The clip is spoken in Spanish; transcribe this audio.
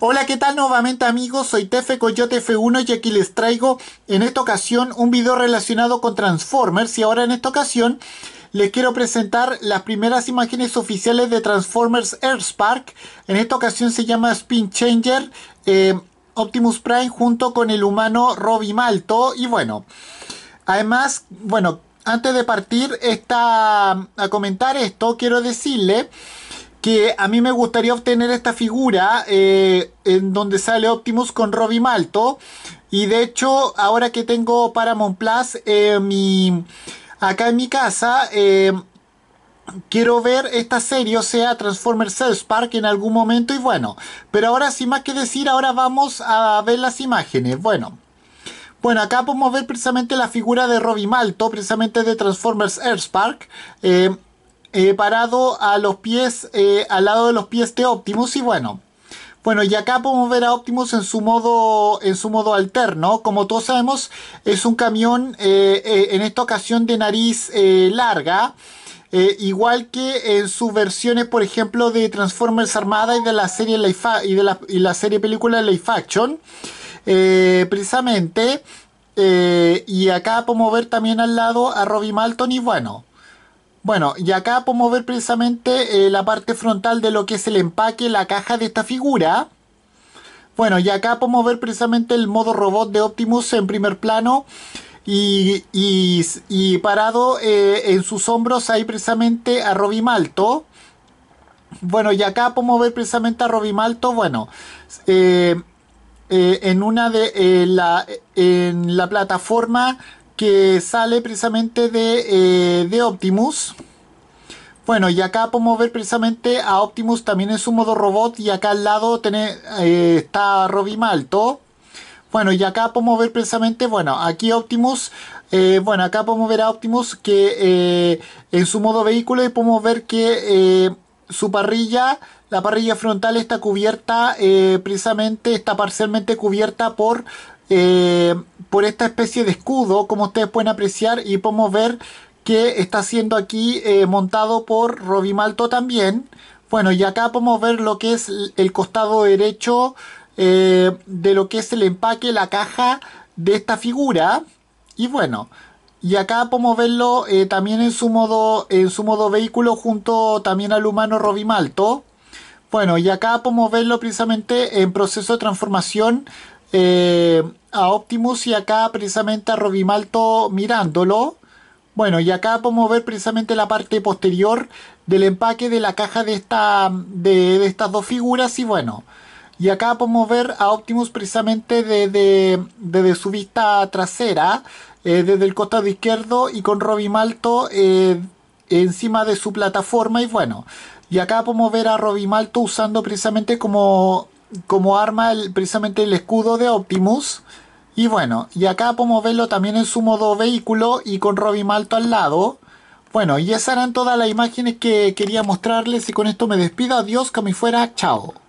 Hola, ¿qué tal nuevamente amigos? Soy Tefe Coyote F1 y aquí les traigo en esta ocasión un video relacionado con Transformers y ahora en esta ocasión les quiero presentar las primeras imágenes oficiales de Transformers Earthspark. En esta ocasión se llama Spin Changer eh, Optimus Prime junto con el humano Robby Malto y bueno, además, bueno, antes de partir esta, a comentar esto quiero decirle que a mí me gustaría obtener esta figura eh, en donde sale Optimus con Robby Malto. Y de hecho, ahora que tengo Paramount Plus, eh, acá en mi casa, eh, quiero ver esta serie, o sea, Transformers El Spark en algún momento. Y bueno, pero ahora sin más que decir, ahora vamos a ver las imágenes. Bueno. Bueno, acá podemos ver precisamente la figura de Robby Malto, precisamente de Transformers Earth Spark. Eh, parado a los pies, eh, al lado de los pies de Optimus y bueno. Bueno, y acá podemos ver a Optimus en su modo, en su modo alterno. Como todos sabemos, es un camión eh, en esta ocasión de nariz larga. igual que en sus versiones, por ejemplo, de Transformers Armada y de la serie y de la, serie película Life Action. precisamente. y acá podemos ver también al lado a Robbie Malton y bueno. Bueno, y acá podemos ver precisamente eh, la parte frontal de lo que es el empaque, la caja de esta figura. Bueno, y acá podemos ver precisamente el modo robot de Optimus en primer plano. Y, parado eh, en sus hombros hay precisamente a Robbie Malto. Bueno, y acá podemos ver precisamente a Robbie Malto. Bueno, eh, en una de la, en la plataforma que sale precisamente eh, de, Optimus. Bueno, y acá podemos ver precisamente a Optimus también en su modo robot y acá al lado tiene, eh, está Robbie Malto. Bueno, y acá podemos ver precisamente, bueno, aquí Optimus, eh, bueno, acá podemos ver a Optimus que en su modo vehículo y podemos ver que su parrilla, la parrilla frontal está cubierta eh, precisamente, está parcialmente cubierta por, eh, por esta especie de escudo, como ustedes pueden apreciar y podemos ver que está siendo aquí eh, montado por Robimalto también. Bueno, y acá podemos ver lo que es el costado derecho de lo que es el empaque, la caja de esta figura. Y bueno, y acá podemos verlo eh, también en su, modo, en su modo vehículo junto también al humano Robimalto. Bueno, y acá podemos verlo precisamente en proceso de transformación eh, a Optimus y acá precisamente a Robimalto mirándolo. Bueno, y acá podemos ver precisamente la parte posterior del empaque de la caja de, esta, de, de estas dos figuras y bueno. Y acá podemos ver a Optimus precisamente desde, su vista trasera, eh, desde el costado izquierdo y con Robbie Malto eh, encima de su plataforma. Y bueno, y acá podemos ver a Robbie Malto usando precisamente como, como arma el, precisamente el escudo de Optimus. Y bueno, y acá podemos verlo también en su modo vehículo y con Robbie Malto al lado. Bueno, y esas eran todas las imágenes que quería mostrarles y con esto me despido. Adiós, que me fuera. Chao.